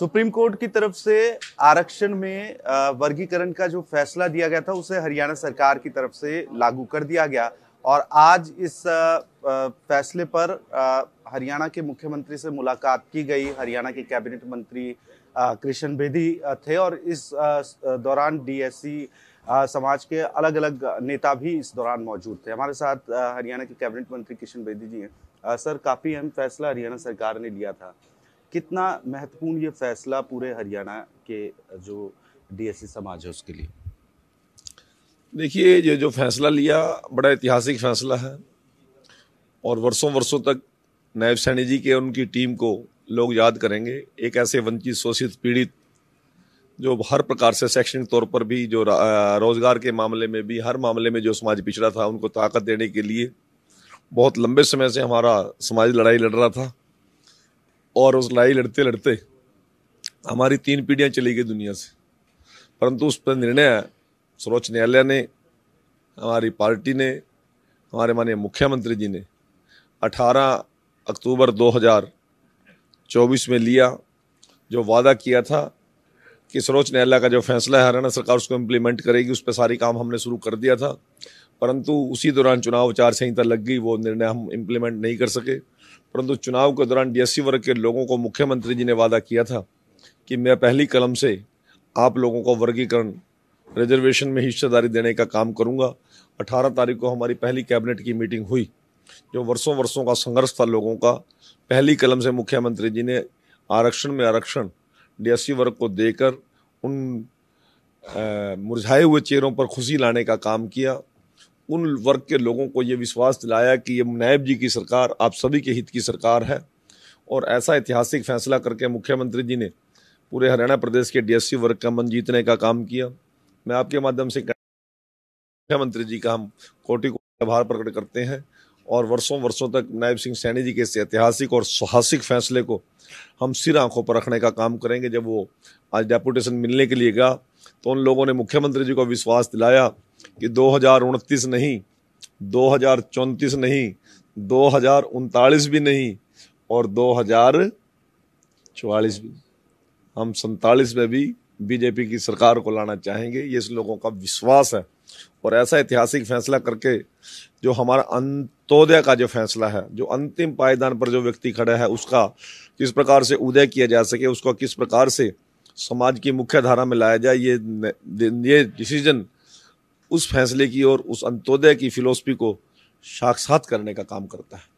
supreme court की तरफ से आरक्षण में वर्गीकरण का जो फैसला दिया गया था उसे हरियाणा सरकार की तरफ से लागू कर दिया गया और आज इस फैसले पर हरियाणा के मुख्यमंत्री से मुलाकात की गई हरियाणा के कैबिनेट मंत्री कृष्ण बेदी थे और इस दौरान डीएससी समाज के अलग अलग नेता भी इस दौरान मौजूद थे हमारे साथ हरियाणा के कैबिनेट मंत्री किशन बेदी जी हैं सर काफ़ी अहम फैसला हरियाणा सरकार ने लिया था कितना महत्वपूर्ण ये फैसला पूरे हरियाणा के जो डीएससी समाज है उसके लिए देखिए ये जो फैसला लिया बड़ा ऐतिहासिक फैसला है और वर्षों वर्षों तक नायब सैनी जी के उनकी टीम को लोग याद करेंगे एक ऐसे वंचित शोषित पीड़ित जो हर प्रकार से शैक्षणिक तौर पर भी जो रोज़गार के मामले में भी हर मामले में जो समाज पिछड़ा था उनको ताकत देने के लिए बहुत लंबे समय से हमारा समाज लड़ाई लड़ रहा था और उस लड़ाई लड़ते लड़ते हमारी तीन पीढ़ियाँ चली गई दुनिया से परंतु उस पर निर्णय सर्वोच्च न्यायालय ने हमारी पार्टी ने हमारे माननीय मुख्यमंत्री जी ने 18 अक्टूबर 2024 में लिया जो वादा किया था कि सर्वोच्च न्यायालय का जो फैसला है हरियाणा सरकार उसको इम्प्लीमेंट करेगी उस पर सारी काम हमने शुरू कर दिया था परंतु उसी दौरान चुनाव आचार संहिता लग गई वो निर्णय हम इम्प्लीमेंट नहीं कर सके परंतु चुनाव के दौरान डीएससी वर्ग के लोगों को मुख्यमंत्री जी ने वादा किया था कि मैं पहली कलम से आप लोगों को वर्गीकरण रिजर्वेशन में हिस्सेदारी देने का काम करूंगा 18 तारीख को हमारी पहली कैबिनेट की मीटिंग हुई जो वर्षों वर्षों का संघर्ष था लोगों का पहली कलम से मुख्यमंत्री जी ने आरक्षण में आरक्षण डीएससी वर्ग को देकर उन मुरझाए हुए चेहरों पर खुशी लाने का काम किया उन वर्ग के लोगों को ये विश्वास दिलाया कि ये नायब जी की सरकार आप सभी के हित की सरकार है और ऐसा ऐतिहासिक फैसला करके मुख्यमंत्री जी ने पूरे हरियाणा प्रदेश के डीएससी वर्ग का मन जीतने का काम किया मैं आपके माध्यम से मुख्यमंत्री जी का हम कोटि को आभार प्रकट करते हैं और वर्षों वर्षों तक नायब सिंह सैनी जी के इस ऐतिहासिक और साहसिक फैसले को हम सिर आंखों पर रखने का काम करेंगे जब वो आज डेपुटेशन मिलने के लिए गया तो उन लोगों ने मुख्यमंत्री जी को विश्वास दिलाया कि दो नहीं दो नहीं दो भी नहीं और दो हजार भी हम सैतालीस में भी बीजेपी की सरकार को लाना चाहेंगे ये इस लोगों का विश्वास है और ऐसा ऐतिहासिक फैसला करके जो हमारा अंतोदय का जो फैसला है जो अंतिम पायदान पर जो व्यक्ति खड़ा है उसका किस प्रकार से उदय किया जा सके उसको किस प्रकार से समाज की मुख्य धारा में लाया जाए ये ये डिसीजन उस फैसले की और उस अंत्योदय की फिलोसफी को साक्षात करने का काम करता है